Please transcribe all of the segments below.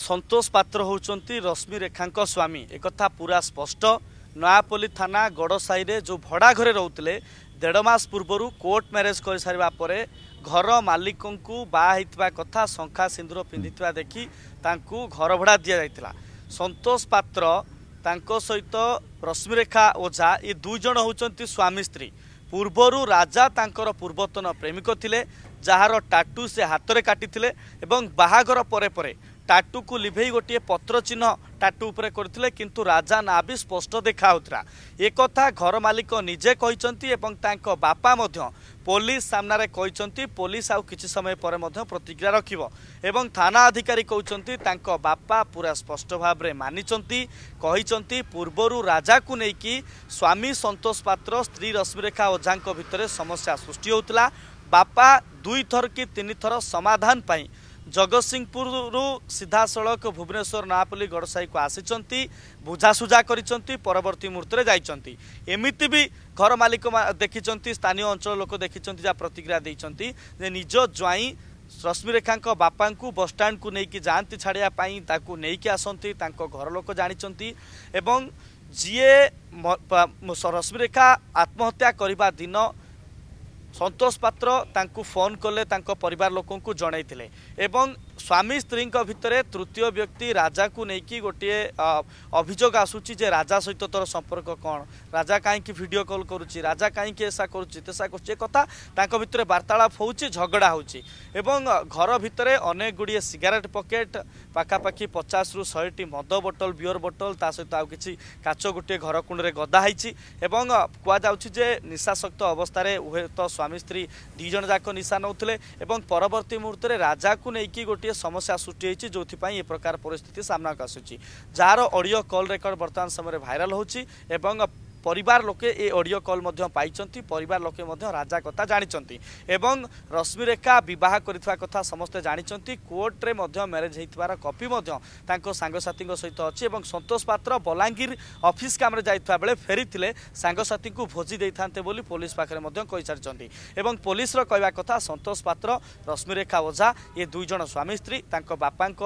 ସନ୍ତୋଷ ପାତ୍ର ହେଉଛନ୍ତି ରଶ୍ମିରେଖାଙ୍କ ସ୍ୱାମୀ ଏକଥା ପୁରା ସ୍ପଷ୍ଟ ନୟାପଲ୍ଲୀ ଥାନା ଗଡ଼ସାହିରେ ଯେଉଁ ଭଡ଼ା ଘରେ ରହୁଥିଲେ ଦେଢ଼ ମାସ ପୂର୍ବରୁ କୋର୍ଟ ମ୍ୟାରେଜ୍ କରିସାରିବା ପରେ ଘର ମାଲିକଙ୍କୁ ବାହା ହେଇଥିବା କଥା ଶଙ୍ଖା ସିନ୍ଦୁର ପିନ୍ଧିଥିବା ଦେଖି ତାଙ୍କୁ ଘର ଭଡ଼ା ଦିଆଯାଇଥିଲା ସନ୍ତୋଷ ପାତ୍ର ତାଙ୍କ ସହିତ ରଶ୍ମିରେଖା ଓଝା ଏ ଦୁଇ ଜଣ ହେଉଛନ୍ତି ସ୍ୱାମୀ ସ୍ତ୍ରୀ ପୂର୍ବରୁ ରାଜା ତାଙ୍କର ପୂର୍ବତନ ପ୍ରେମିକ ଥିଲେ ଯାହାର ଟାଟୁ ସେ ହାତରେ କାଟିଥିଲେ ଏବଂ ବାହାଘର ପରେ ପରେ ଟାଟୁକୁ ଲିଭେଇ ଗୋଟିଏ ପତ୍ରଚିହ୍ନ ଟାଟୁ ଉପରେ କରିଥିଲେ କିନ୍ତୁ ରାଜା ନାଁ ବି ସ୍ପଷ୍ଟ ଦେଖାହେଉଥିଲା ଏକଥା ଘର ମାଲିକ ନିଜେ କହିଛନ୍ତି ଏବଂ ତାଙ୍କ ବାପା ମଧ୍ୟ ପୋଲିସ ସାମ୍ନାରେ କହିଛନ୍ତି ପୋଲିସ ଆଉ କିଛି ସମୟ ପରେ ମଧ୍ୟ ପ୍ରତିକ୍ରିୟା ରଖିବ ଏବଂ ଥାନା ଅଧିକାରୀ କହୁଛନ୍ତି ତାଙ୍କ ବାପା ପୁରା ସ୍ପଷ୍ଟ ଭାବରେ ମାନିଛନ୍ତି କହିଛନ୍ତି ପୂର୍ବରୁ ରାଜାକୁ ନେଇକି ସ୍ୱାମୀ ସନ୍ତୋଷ ପାତ୍ର ସ୍ତ୍ରୀ ରଶ୍ମିରେଖା ଓଝାଙ୍କ ଭିତରେ ସମସ୍ୟା ସୃଷ୍ଟି ହେଉଥିଲା ବାପା ଦୁଇଥର କି ତିନିଥର ସମାଧାନ ପାଇଁ जगतसिंहपुरु सिधास भुवनसर नापल्ली गडसाईको आसि बुझासुझा गरिन्छ पवर्ती मुर्तितिबि घरमालिक देखिन्छ स्थानीय अंचल लोक देखिन्छ जा प्रतिक्रिया दिन्छ निज ज्वँ रश्मिरेखाको बापा बस्यान्डको नै जाँदै छाडिप्रै ति आस घर लोक जाने जिए रश्मिरेखा आत्महत्या आत्महत्याक दिन ସନ୍ତୋଷ ପାତ୍ର ତାଙ୍କୁ ଫୋନ୍ କଲେ ତାଙ୍କ ପରିବାର ଲୋକଙ୍କୁ ଜଣାଇଥିଲେ ଏବଂ ସ୍ୱାମୀ ସ୍ତ୍ରୀଙ୍କ ଭିତରେ ତୃତୀୟ ବ୍ୟକ୍ତି ରାଜାକୁ ନେଇକି ଗୋଟିଏ ଅଭିଯୋଗ ଆସୁଛି ଯେ ରାଜା ସହିତ ତୋର ସମ୍ପର୍କ କ'ଣ ରାଜା କାହିଁକି ଭିଡ଼ିଓ କଲ୍ କରୁଛି ରାଜା କାହିଁକି ଏସା କରୁଛି ତେସା କରୁଛି ଏ କଥା ତାଙ୍କ ଭିତରେ ବାର୍ତ୍ତାଳାପ ହେଉଛି ଝଗଡ଼ା ହେଉଛି ଏବଂ ଘର ଭିତରେ ଅନେକ ଗୁଡ଼ିଏ ସିଗାରେଟ୍ ପକେଟ୍ ପାଖାପାଖି ପଚାଶରୁ ଶହେଟି ମଦ ବୋଟଲ ବିଅର ବୋଟଲ ତା ସହିତ ଆଉ କିଛି କାଚ ଗୋଟିଏ ଘର କୁଣ୍ଡରେ ଗଦା ହେଇଛି ଏବଂ କୁହାଯାଉଛି ଯେ ନିଶାସକ୍ତ ଅବସ୍ଥାରେ ହୁଏତ ସ୍ୱାମୀ ସ୍ତ୍ରୀ ଦୁଇ ଜଣ ଯାକ ନିଶା ନେଉଥିଲେ ଏବଂ ପରବର୍ତ୍ତୀ ମୁହୂର୍ତ୍ତରେ ରାଜାକୁ ନେଇକି ଗୋଟିଏ ସମସ୍ୟା ସୃଷ୍ଟି ହୋଇଛି ଯେଉଁଥିପାଇଁ ଏ ପ୍ରକାର ପରିସ୍ଥିତି ସାମ୍ନାକୁ ଆସୁଛି ଯାହାର ଅଡ଼ିଓ କଲ୍ ରେକର୍ଡ ବର୍ତ୍ତମାନ ସମୟରେ ଭାଇରାଲ୍ ହେଉଛି ଏବଂ পরিবার লোকে এ অডিও কল মধ্য পাইছন্তি পরিবার লোকে মধ্য রাজা কথা জানিছন্তি এবং রশ্মিরেখা বিবাহ করিথিবা কথা সমস্তে জানিছন্তি কোর্টরে মধ্য ম্যারেজ হইতিবার কপি মধ্য তাঙ্ক সাঙ্গসাথীঙ্ক সহিত অছি এবং সন্তোষ পাত্র বলাঙ্গীর অফিস কামরে যাইথিবা বেলে ফেরিথিলে সাঙ্গসাথীঙ্কু ভোজি ଦେଇଥାନ୍ତେ ବୋଲି ପୋଲିସ ପାଖରେ ମଧ୍ୟ କହିସାରିଛନ୍ତି ଏବଂ ପୋଲିସର କହିବା କଥା ସନ୍ତୋଷ ପାତ୍ର ରଶ୍ମିରେଖା ଓଝା ଏ ଦୁଇ ଜଣ ସ୍ୱାମୀ ସ୍ତ୍ରୀ ତାଙ୍କ ବାପାଙ୍କ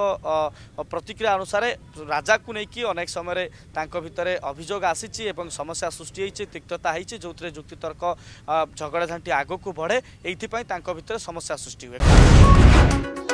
ପ୍ରତିକ୍ରିୟା ଅନୁସାରେ ରାଜାକୁ ନେଇକି ଅନେକ ସମୟରେ ତାଙ୍କ ଭିତରେ ଅଭିଯୋଗ ଆସିଛି ଏବଂ ସମସ୍ୟା সৃষ্টি হয়েছে তিক্ততা হয়েছে যে যুক্তিতর্ক ঝগড়াঝাটি আগকু বড়ে এইপাই তাঁর ভিতরে সমস্যা সৃষ্টি হুয়ে